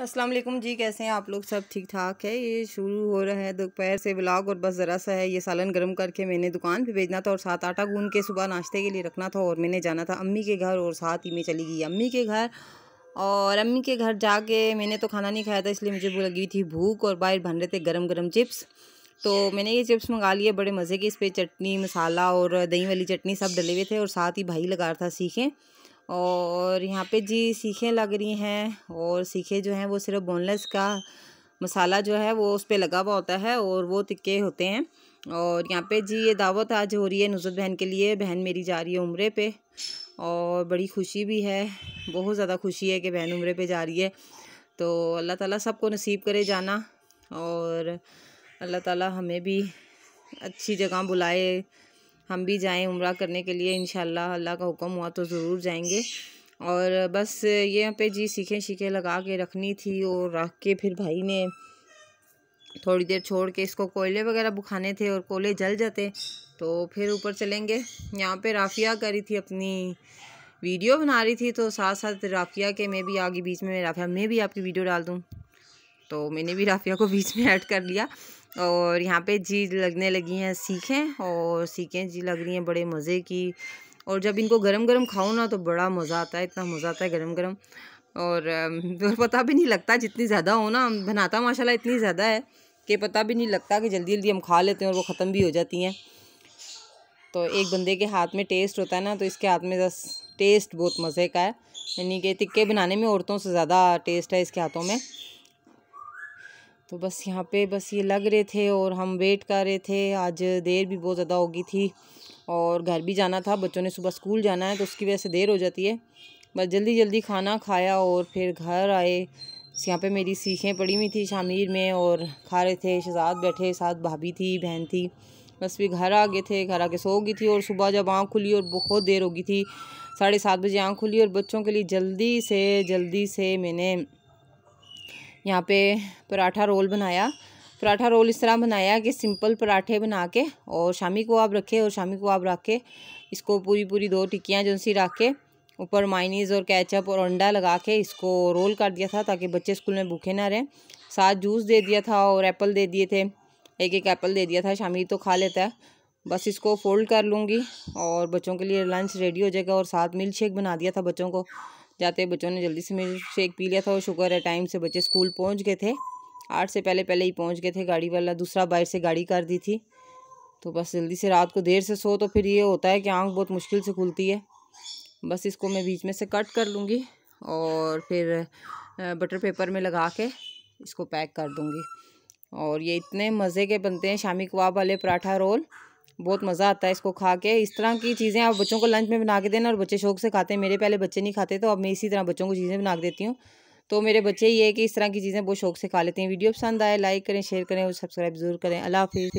अस्सलाम वालेकुम जी कैसे हैं आप लोग सब ठीक ठाक है ये शुरू हो रहा है दोपहर से ब्लॉग और बस ज़रा सा है ये सालन गर्म करके मैंने दुकान पे भेजना था और साथ आटा गून के सुबह नाश्ते के लिए रखना था और मैंने जाना था अम्मी के घर और साथ ही मैं चली गई अम्मी के घर और अम्मी के घर जाके मैंने तो खाना नहीं खाया था इसलिए मुझे लगी थी भूख और बाहर बन रहे थे गर्म गर्म चिप्स तो मैंने ये चिप्स मंगा लिए बड़े मज़े के इस पर चटनी मसाला और दही वाली चटनी सब डले हुए थे और साथ ही भाई लगा रहा था सीखें और यहाँ पे जी सीखें लग रही हैं और सीखे जो हैं वो सिर्फ बोनलेस का मसाला जो है वो उस पर लगा हुआ होता है और वो तिक्के होते हैं और यहाँ पे जी ये दावत आज हो रही है नुजरत बहन के लिए बहन मेरी जा रही है उम्रे पे और बड़ी खुशी भी है बहुत ज़्यादा खुशी है कि बहन उम्रे पे जा रही है तो अल्लाह ताला सबको नसीब करे जाना और अल्लाह ताला हमें भी अच्छी जगह बुलाए हम भी जाएँ उम्र करने के लिए इन अल्लाह का हुक्म हुआ तो ज़रूर जाएँगे और बस यहाँ पे जी सीखें सीखे लगा के रखनी थी और रख के फिर भाई ने थोड़ी देर छोड़ के इसको कोयले वगैरह बुखाने थे और कोयले जल जाते तो फिर ऊपर चलेंगे यहाँ पे राफिया करी थी अपनी वीडियो बना रही थी तो साथ साथ राफिया के मैं भी आगे बीच में राफिया मैं भी आपकी वीडियो डाल दूँ तो मैंने भी राफिया को बीच में ऐड कर लिया और यहाँ पे जी लगने लगी हैं सीखें और सीखें जी लग रही हैं बड़े मज़े की और जब इनको गरम गरम खाऊँ ना तो बड़ा मज़ा आता है इतना मज़ा आता है गरम गरम और पता भी नहीं लगता जितनी ज़्यादा हो ना बनाता माशाल्लाह इतनी ज़्यादा है कि पता भी नहीं लगता कि जल्दी जल्दी हम खा लेते हैं और वो ख़त्म भी हो जाती हैं तो एक बंदे के हाथ में टेस्ट होता है ना तो इसके हाथ में बस टेस्ट बहुत मज़े का है यानी कि तिक्के बनाने में औरतों से ज़्यादा टेस्ट है इसके हाथों में तो बस यहाँ पे बस ये लग रहे थे और हम वेट कर रहे थे आज देर भी बहुत ज़्यादा होगी थी और घर भी जाना था बच्चों ने सुबह स्कूल जाना है तो उसकी वजह से देर हो जाती है बस जल्दी जल्दी खाना खाया और फिर घर आए यहाँ पे मेरी सीखें पड़ी हुई थी शामीर में और खा रहे थे शहजाद बैठे साथ भाभी थी बहन थी बस भी घर आ गए थे घर आके सो गई थी और सुबह जब आँख खुली और बहुत देर हो गई थी साढ़े सात बजे आँख खुली और बच्चों के लिए जल्दी से जल्दी से मैंने यहाँ पे पराठा रोल बनाया पराठा रोल इस तरह बनाया कि सिंपल पराठे बना के और शामी को आप रखे और शामी को आप रख के इसको पूरी पूरी दो टिक्कियाँ जो सी रख के ऊपर माइनीज़ और कैचअप और अंडा लगा के इसको रोल कर दिया था ताकि बच्चे स्कूल में भूखे ना रहें साथ जूस दे दिया था और एप्पल दे दिए थे एक एक एप्पल दे दिया था शामी तो खा लेता है बस इसको फोल्ड कर लूँगी और बच्चों के लिए लंच रेडी हो जाएगा और साथ मिल्क शेक बना दिया था बच्चों को जाते बच्चों ने जल्दी से मिल्क शेक पी लिया था और शुक्र है टाइम से बच्चे स्कूल पहुँच गए थे आठ से पहले पहले ही पहुँच गए थे गाड़ी वाला दूसरा बाइक से गाड़ी कर दी थी तो बस जल्दी से रात को देर से सो तो फिर ये होता है कि आँख बहुत मुश्किल से खुलती है बस इसको मैं बीच में से कट कर लूँगी और फिर बटर पेपर में लगा के इसको पैक कर दूँगी और ये इतने मज़े के बनते हैं शामी कबाब वाले पराठा रोल बहुत मज़ा आता है इसको खा के इस तरह की चीज़ें आप बच्चों को लंच में बना के देना और बच्चे शौक से खाते हैं मेरे पहले बच्चे नहीं खाते तो अब मैं इसी तरह बच्चों को चीज़ें बना के देती हूँ तो मेरे बच्चे ये है कि इस तरह की चीज़ें बहुत शौक से खा लेते हैं वीडियो पसंद आए लाइक करें शेयर करें और सब्सक्राइब जरूर करें अला हाफिज़